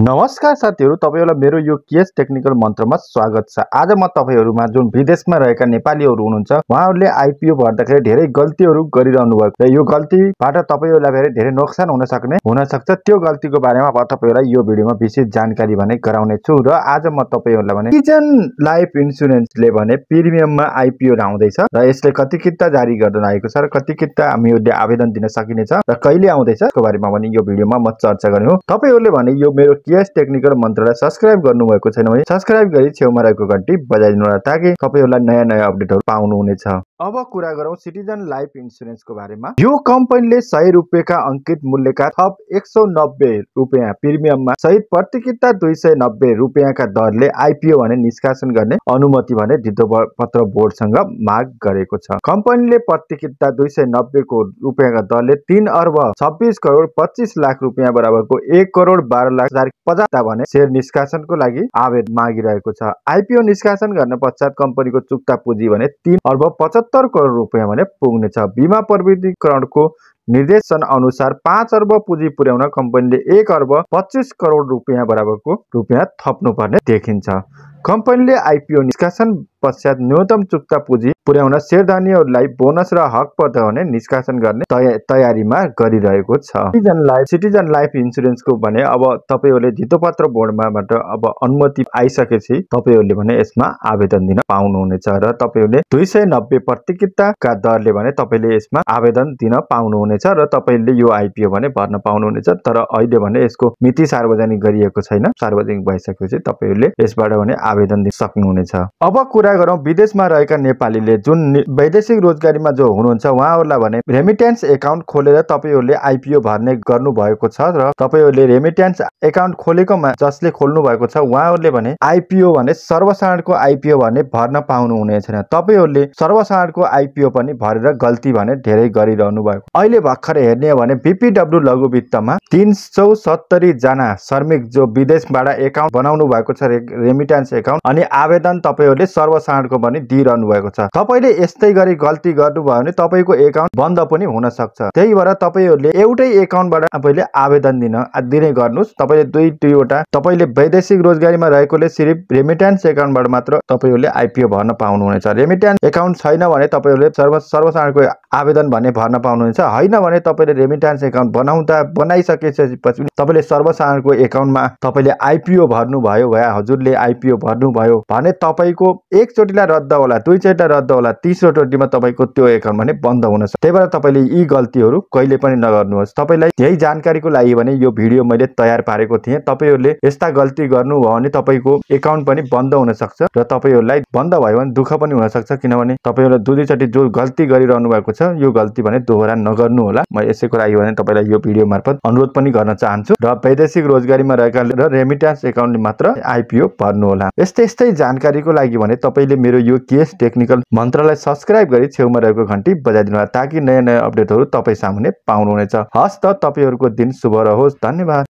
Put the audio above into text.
नमस्कार साथीहरू तपाईँहरूलाई मेरो यो केस टेक्निकल मन्त्रमा स्वागत छ आज म तपाईँहरूमा जुन विदेशमा रहेका नेपालीहरू हुनुहुन्छ उहाँहरूले आइपिओ भर्दाखेरि धेरै गल्तीहरू गरिरहनु भएको र यो गल्तीबाट तपाईँहरूलाई फेरि धेरै नोक्सान हुन सक्ने हुन सक्छ त्यो गल्तीको बारेमा म तपाईँहरूलाई यो भिडियोमा विशेष जानकारी भने गराउने छु र आज म तपाईँहरूलाई भने किचन लाइफ इन्सुरेन्सले भने प्रिमियममा आइपिओ आउँदैछ र यसले कति किता जारी गर्न आएको छ र कति किता हामीहरूले आवेदन दिन सकिनेछ र कहिले आउँदैछ त्यसको बारेमा भने यो भिडियोमा म चर्चा गर्ने हो तपाईँहरूले भने यो मेरो केएस टेक्निकल मन्त्रलाई सब्सक्राइब गर्नुभएको छैन भने सब्सक्राइब गरी छेउमा रहेको घन्टी होला ताकि तपाईँहरूलाई नयाँ नयाँ अपडेटहरू पाउनुहुनेछ अब कुरा गरौँ सिटिजन लाइफ इन्सुरेन्सको बारेमा यो कम्पनीले सय रुपियाँका अङ्कित मूल्यका थप एक सौ नब्बे रुपियाँ प्रिमियममा सहित प्रतिकिता दुई सय नब्बे रुपियाँका दरले आइपिओ भने निष्कासन गर्ने अनुमति भने धितो पत्र बोर्डसँग माग गरेको छ कम्पनीले प्रतिकिता दुई सय नब्बेको रुपियाँका दरले तिन अर्ब छब्बिस करोड पच्चिस लाख रुपियाँ बराबरको एक करोड बाह्र लाख हजार पचास भने सेयर निष्कासनको लागि आवेदन मागिरहेको छ आइपिओ निष्कासन गर्न पश्चात कम्पनीको चुक्ता पुँजी भने तिन अर्ब पचहत्तर सत्तर करोड रुपियाँ भने पुग्नेछ बिमा प्रविधिकरणको निर्देशन अनुसार पाँच अर्ब पुँजी पुर्याउन कम्पनीले एक अर्ब पच्चिस करोड रुपियाँ बराबरको रुपियाँ थप्नुपर्ने देखिन्छ कम्पनीले आइपिओ निष्कासन पश्चात न्यूनतम चुक्ता पुँजी पुर्याउन सेरदानीहरूलाई बोनस र हक पठाउने निष्कासन गर्ने तयारीमा गरिरहेको छ सिटिजन लाइफ सिटिजन लाइफ इन्सुरेन्सको भने अब तपाईँहरूले धितोपत्र बोर्डमाबाट अब अनुमति आइसकेपछि तपाईँहरूले भने यसमा आवेदन दिन पाउनुहुनेछ र तपाईँहरूले दुई सय नब्बे प्रतिकिताका दरले भने तपाईँले यसमा आवेदन दिन पाउनुहुनेछ र तपाईँले यो आइपिओ भने भर्न पाउनुहुनेछ तर अहिले भने यसको मिति सार्वजनिक गरिएको छैन सार्वजनिक भइसकेपछि तपाईँहरूले यसबाट भने आवेदन दिन सक्नुहुनेछ अब कुरा कुरा गरौँ विदेशमा रहेका नेपालीले जुन वैदेशिक रोजगारीमा जो हुनुहुन्छ उहाँहरूलाई भने रेमिटेन्स एकाउन्ट खोलेर तपाईँहरूले आइपिओ भर्ने गर्नु भएको छ र तपाईँहरूले रेमिटेन्स एकाउन्ट खोलेकोमा जसले खोल्नु भएको छ उहाँहरूले भने आइपिओ भने सर्वसाधारणको आइपिओ भने भर्न पाउनु हुने छैन तपाईँहरूले सर्वसाधारणको आइपिओ पनि भरेर गल्ती भने धेरै गरिरहनु भएको अहिले भर्खर हेर्ने हो भने बिपिडब्ल्यु लघु वित्तमा तिन सौ सत्तरी जना श्रमिक जो विदेशबाट एकाउन्ट बनाउनु भएको छ रेमिटेन्स एकाउन्ट अनि आवेदन तपाईँहरूले सर्व साँडको पनि दिइरहनु भएको छ तपाईँले यस्तै गरी गल्ती गर्नुभयो भने तपाईँको एकाउन्ट बन्द पनि हुन सक्छ त्यही भएर तपाईँहरूले एउटै एकाउन्टबाट तपाईँले आवेदन दिन दिने गर्नुहोस् तपाईँले दुई दुईवटा तपाईँले वैदेशिक रोजगारीमा रहेकोले सिर्फ रेमिटेन्स एकाउन्टबाट मात्र तपाईँहरूले आइपिओ भर्न पाउनुहुनेछ रेमिटेन्स एकाउन्ट छैन भने तपाईँहरूले सर्व सर्वसाधारणको आवेदन भने भर्न पाउनुहुन्छ होइन भने तपाईँले रेमिटेन्स एकाउन्ट बनाउँदा बनाइसकेपछि तपाईँले सर्वसाधारणको एकाउन्टमा तपाईँले आइपिओ भर्नुभयो भए हजुरले आइपिओ भर्नुभयो भने तपाईँको एक एकचोटिलाई रद्द होला दुई चोटिलाई रद्द होला तेस्रोचोटिमा तपाईँको त्यो एकाउन्ट भने बन्द हुनेछ त्यही भएर तपाईँले यी गल्तीहरू कहिले पनि नगर्नुहोस् तपाईँलाई यही जानकारीको लागि भने यो भिडियो मैले तयार पारेको थिएँ तपाईँहरूले यस्ता गल्ती गर्नुभयो भने तपाईँको एकाउन्ट पनि बन्द हुन सक्छ र तपाईँहरूलाई बन्द भयो भने दुःख पनि हुनसक्छ किनभने तपाईँहरूले दुई दुईचोटि जो गल्ती गरिरहनु भएको छ यो गल्ती भने दोहोरा नगर्नु होला म यसैको लागि भने तपाईँलाई यो भिडियो मार्फत अनुरोध पनि गर्न चाहन्छु र वैदेशिक रोजगारीमा रहेका र रेमिट्यान्स एकाउन्ट मात्र आइपिओ होला यस्तै यस्तै जानकारीको लागि भने तपाईँ तपाईँले मेरो यो केस टेक्निकल मन्त्रलाई सब्सक्राइब गरी छेउमा रहेको घन्टी बजाइदिनु होला ताकि नयाँ नयाँ अपडेटहरू तपाईँ सामुने पाउनुहुनेछ हस् त तपाईँहरूको दिन शुभ रहोस् धन्यवाद